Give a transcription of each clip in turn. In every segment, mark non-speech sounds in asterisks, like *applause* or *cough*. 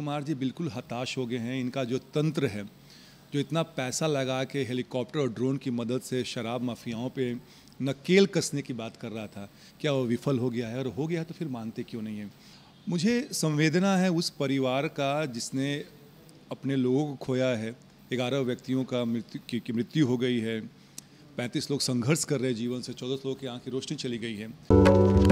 कुमार जी बिल्कुल हताश हो गए हैं इनका जो तंत्र है जो इतना पैसा लगा के हेलीकॉप्टर और ड्रोन की मदद से शराब माफियाओं पे नकेल कसने की बात कर रहा था क्या वो विफल हो गया है और हो गया तो फिर मानते क्यों नहीं है मुझे संवेदना है उस परिवार का जिसने अपने लोगों को खोया है ग्यारह व्यक्तियों का मृत्यु की, मृत्यु हो गई है पैंतीस लोग संघर्ष कर रहे हैं जीवन से चौदह लोगों की आँख की रोशनी चली गई है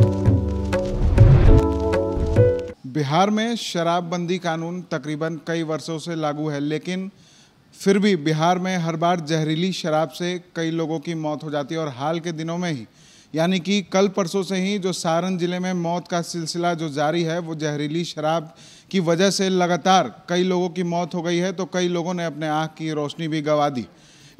बिहार में शराबबंदी कानून तकरीबन कई वर्षों से लागू है लेकिन फिर भी बिहार में हर बार जहरीली शराब से कई लोगों की मौत हो जाती है और हाल के दिनों में ही यानी कि कल परसों से ही जो सारण ज़िले में मौत का सिलसिला जो जारी है वो जहरीली शराब की वजह से लगातार कई लोगों की मौत हो गई है तो कई लोगों ने अपने आँख की रोशनी भी गंवा दी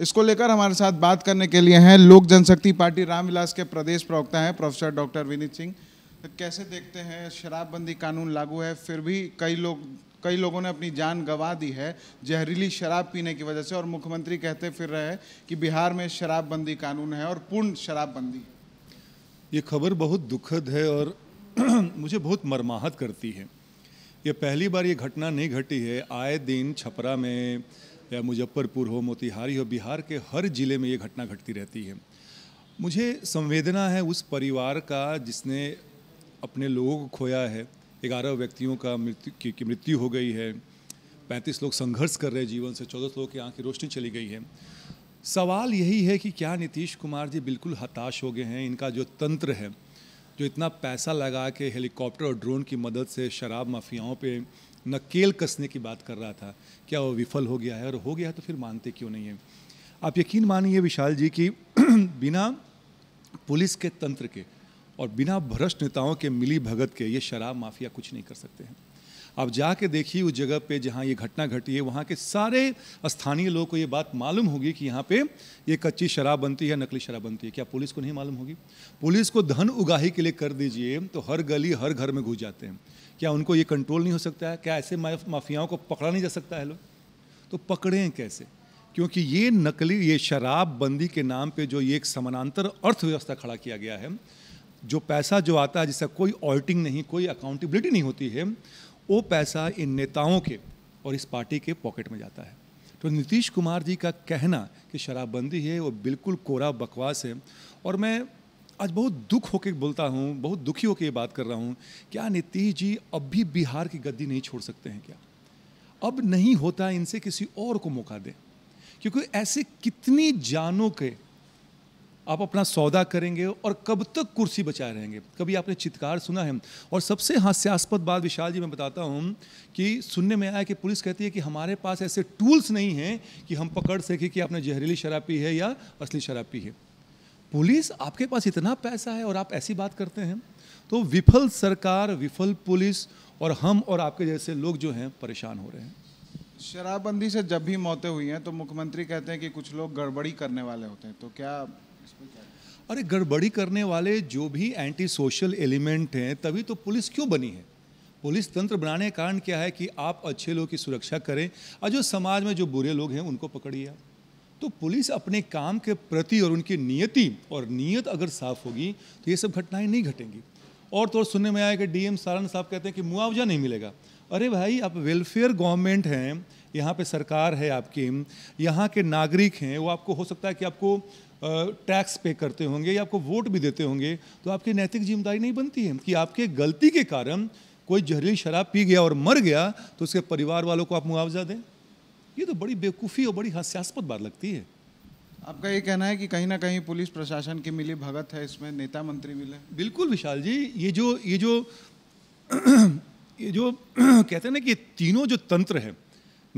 इसको लेकर हमारे साथ बात करने के लिए हैं लोक जनशक्ति पार्टी रामविलास के प्रदेश प्रवक्ता हैं प्रोफेसर डॉक्टर विनीत सिंह तो कैसे देखते हैं शराबबंदी कानून लागू है फिर भी कई लोग कई लोगों ने अपनी जान गंवा दी है जहरीली शराब पीने की वजह से और मुख्यमंत्री कहते फिर रहे कि बिहार में शराबबंदी कानून है और पूर्ण शराबबंदी ये खबर बहुत दुखद है और *clears throat* मुझे बहुत मरमाहत करती है ये पहली बार ये घटना नहीं घटी है आए दिन छपरा में या मुजफ्फरपुर हो मोतिहारी हो बिहार के हर ज़िले में ये घटना घटती रहती है मुझे संवेदना है उस परिवार का जिसने अपने लोगों को खोया है ग्यारह व्यक्तियों का मृत्यु की, की मृत्यु हो गई है पैंतीस लोग संघर्ष कर रहे हैं जीवन से चौदह लोगों की आँख की रोशनी चली गई है सवाल यही है कि क्या नीतीश कुमार जी बिल्कुल हताश हो गए हैं इनका जो तंत्र है जो इतना पैसा लगा के हेलीकॉप्टर और ड्रोन की मदद से शराब माफियाओं पे नकेल कसने की बात कर रहा था क्या वो विफल हो गया है और हो गया तो फिर मानते क्यों नहीं है आप यकीन मानिए विशाल जी कि *clears throat* बिना पुलिस के तंत्र के और बिना भ्रष्ट नेताओं के मिली भगत के ये शराब माफिया कुछ नहीं कर सकते हैं आप जाके देखिए उस जगह पे जहाँ ये घटना घटी है वहाँ के सारे स्थानीय लोगों को ये बात मालूम होगी कि यहाँ पे ये कच्ची शराब बनती है नकली शराब बनती है क्या पुलिस को नहीं मालूम होगी पुलिस को धन उगाही के लिए कर दीजिए तो हर गली हर घर में घुस जाते हैं क्या उनको ये कंट्रोल नहीं हो सकता है क्या ऐसे माफियाओं को पकड़ा नहीं जा सकता है लोग तो पकड़ें कैसे क्योंकि ये नकली ये शराबबंदी के नाम पे जो ये एक समानांतर अर्थव्यवस्था खड़ा किया गया है जो पैसा जो आता है जिसका कोई ऑल्टिंग नहीं कोई अकाउंटेबिलिटी नहीं होती है वो पैसा इन नेताओं के और इस पार्टी के पॉकेट में जाता है तो नीतीश कुमार जी का कहना कि शराबबंदी है वो बिल्कुल कोरा बकवास है और मैं आज बहुत दुख होकर बोलता हूँ बहुत दुखी होकर ये बात कर रहा हूँ क्या नीतीश जी अब भी बिहार की गद्दी नहीं छोड़ सकते हैं क्या अब नहीं होता इनसे किसी और को मौका दें क्योंकि ऐसे कितनी जानों के आप अपना सौदा करेंगे और कब तक कुर्सी बचाए रहेंगे कभी आपने चित्कार सुना है और सबसे हास्यास्पद बात विशाल जी मैं बताता हूँ कि सुनने में आया कि पुलिस कहती है कि हमारे पास ऐसे टूल्स नहीं हैं कि हम पकड़ सकें कि आपने जहरीली शराब पी है या असली शराब पी है पुलिस आपके पास इतना पैसा है और आप ऐसी बात करते हैं तो विफल सरकार विफल पुलिस और हम और आपके जैसे लोग जो हैं परेशान हो रहे हैं शराबबंदी से जब भी मौतें हुई हैं तो मुख्यमंत्री कहते हैं कि कुछ लोग गड़बड़ी करने वाले होते हैं तो क्या अरे गड़बड़ी करने वाले जो भी एंटी सोशल एलिमेंट हैं तभी तो पुलिस क्यों बनी है पुलिस तंत्र बनाने का कारण क्या है कि आप अच्छे लोग की सुरक्षा करें और जो समाज में जो बुरे लोग हैं उनको पकड़िए तो पुलिस अपने काम के प्रति और उनकी नियति और नियत अगर साफ होगी तो ये सब घटनाएं नहीं घटेंगी और तो और सुनने में आया कि डीएम सारण साहब कहते हैं कि मुआवजा नहीं मिलेगा अरे भाई आप वेलफेयर गवर्नमेंट हैं यहाँ पे सरकार है आपकी यहाँ के नागरिक हैं वो आपको हो सकता है कि आपको टैक्स पे करते होंगे या आपको वोट भी देते होंगे तो आपकी नैतिक जिम्मेदारी नहीं बनती है कि आपके गलती के कारण कोई जहरीली शराब पी गया और मर गया तो उसके परिवार वालों को आप मुआवजा दें ये तो बड़ी बेवकूफ़ी और बड़ी हास्यास्पद बात लगती है आपका ये कहना है कि कहीं ना कहीं पुलिस प्रशासन की मिली भगत है इसमें नेता मंत्री मिले बिल्कुल विशाल जी ये जो ये जो *clears throat* ये जो *clears throat* कहते हैं ना कि तीनों जो तंत्र हैं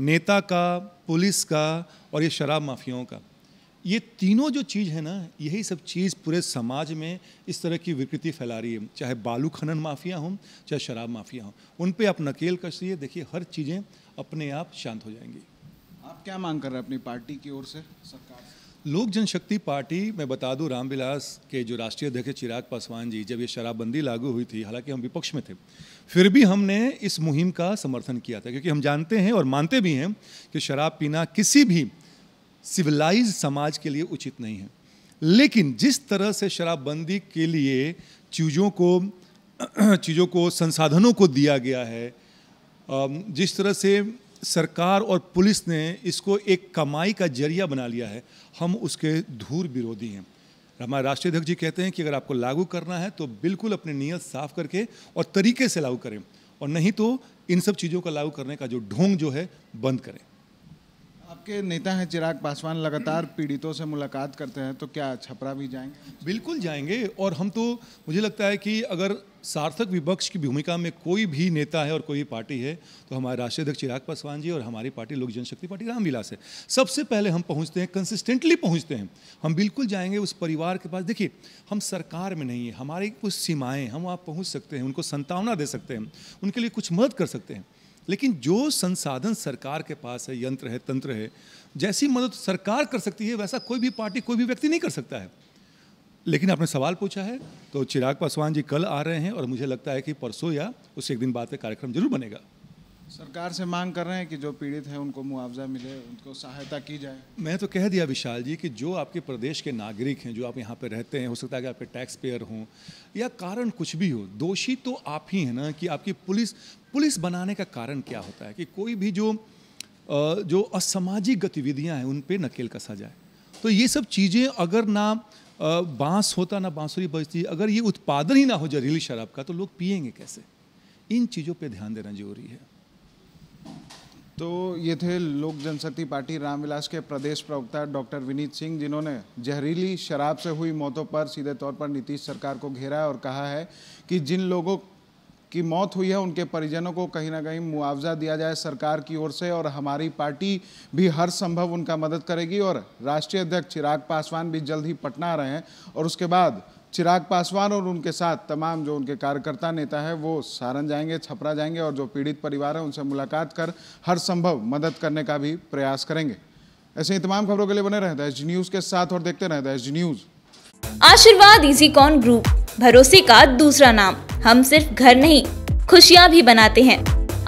नेता का पुलिस का और ये शराब माफियाओं का ये तीनों जो चीज़ है ना यही सब चीज़ पूरे समाज में इस तरह की विकृति फैला रही है चाहे बालू खनन माफिया हों चाहे शराब माफिया हों उन पर आप नकेल कसिए देखिए हर चीज़ें अपने आप शांत हो जाएंगी आप क्या मांग कर रहे हैं अपनी पार्टी की ओर से सरकार लोक जनशक्ति पार्टी मैं बता दूं रामविलास के जो राष्ट्रीय अध्यक्ष चिराग पासवान जी जब ये शराबबंदी लागू हुई थी हालांकि हम विपक्ष में थे फिर भी हमने इस मुहिम का समर्थन किया था क्योंकि हम जानते हैं और मानते भी हैं कि शराब पीना किसी भी सिविलाइज समाज के लिए उचित नहीं है लेकिन जिस तरह से शराबबंदी के लिए चीज़ों को *clears throat* चीज़ों को संसाधनों को दिया गया है जिस तरह से सरकार और पुलिस ने इसको एक कमाई का जरिया बना लिया है हम उसके धूर विरोधी हैं हमारे राष्ट्रीय अध्यक्ष जी कहते हैं कि अगर आपको लागू करना है तो बिल्कुल अपनी नीयत साफ करके और तरीके से लागू करें और नहीं तो इन सब चीज़ों का लागू करने का जो ढोंग जो है बंद करें आपके नेता हैं चिराग पासवान लगातार पीड़ितों से मुलाकात करते हैं तो क्या छपरा भी जाएंगे बिल्कुल जाएंगे और हम तो मुझे लगता है कि अगर सार्थक विपक्ष की भूमिका में कोई भी नेता है और कोई पार्टी है तो हमारे राष्ट्रीय अध्यक्ष चिराग पासवान जी और हमारी पार्टी लोक जनशक्ति पार्टी रामविलास है सबसे पहले हम पहुंचते हैं कंसिस्टेंटली पहुंचते हैं हम बिल्कुल जाएंगे उस परिवार के पास देखिए हम सरकार में नहीं है हमारी कुछ सीमाएँ हम वहाँ पहुँच सकते हैं उनको संतावना दे सकते हैं उनके लिए कुछ मदद कर सकते हैं लेकिन जो संसाधन सरकार के पास है यंत्र है तंत्र है जैसी मदद सरकार कर सकती है वैसा कोई भी पार्टी कोई भी व्यक्ति नहीं कर सकता है लेकिन आपने सवाल पूछा है तो चिराग पासवान जी कल आ रहे हैं और मुझे लगता है कि परसों या उससे एक दिन बाद का कार्यक्रम जरूर बनेगा सरकार से मांग कर रहे हैं कि जो पीड़ित हैं उनको मुआवजा मिले उनको सहायता की जाए मैं तो कह दिया विशाल जी कि जो आपके प्रदेश के नागरिक हैं जो आप यहाँ पर रहते हैं हो सकता है कि आपके टैक्स पेयर हों या कारण कुछ भी हो दोषी तो आप ही हैं ना कि आपकी पुलिस पुलिस बनाने का कारण क्या होता है कि कोई भी जो जो असामाजिक गतिविधियाँ हैं उन पर नकेल कसा जाए तो ये सब चीज़ें अगर ना बांस होता ना बांसुरी बजती अगर ये उत्पादन ही ना हो जहरीली शराब का तो लोग पियेंगे कैसे इन चीज़ों पर ध्यान देना जरूरी है तो ये थे लोक जनशक्ति पार्टी रामविलास के प्रदेश प्रवक्ता डॉक्टर विनीत सिंह जिन्होंने जहरीली शराब से हुई मौतों पर सीधे तौर पर नीतीश सरकार को घेरा और कहा है कि जिन लोगों की मौत हुई है उनके परिजनों को कहीं ना कहीं मुआवजा दिया जाए सरकार की ओर से और हमारी पार्टी भी हर संभव उनका मदद करेगी और राष्ट्रीय अध्यक्ष चिराग पासवान भी जल्द ही पटना आ रहे हैं और उसके बाद चिराग पासवान और उनके साथ तमाम जो उनके कार्यकर्ता नेता है वो सारण जाएंगे छपरा जाएंगे और जो पीड़ित परिवार है उनसे मुलाकात कर हर संभव मदद करने का भी प्रयास करेंगे ऐसे ही तमाम खबरों के लिए बने रहे है जी न्यूज के साथ और देखते रहे है जी न्यूज आशीर्वाद इजी कॉन ग्रुप भरोसे का दूसरा नाम हम सिर्फ घर नहीं खुशियाँ भी बनाते हैं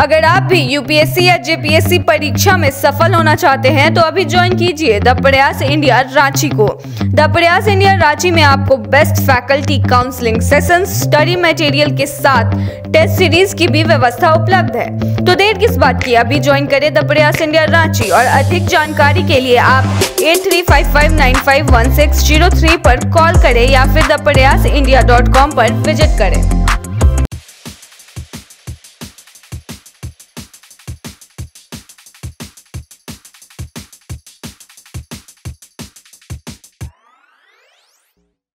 अगर आप भी यूपीएससी या जेपीएससी परीक्षा में सफल होना चाहते हैं तो अभी ज्वाइन कीजिए द प्रयास इंडिया रांची को द प्रयास इंडिया रांची में आपको best faculty counselling session study material के साथ टेस्ट सीरीज की भी व्यवस्था उपलब्ध है तो देर किस बात की अभी ज्वाइन करें द प्रयास इंडिया रांची और अधिक जानकारी के लिए आप eight three five five nine five one six zero three पर कॉल करें या फिर the Prayas India dot com पर विजिट करें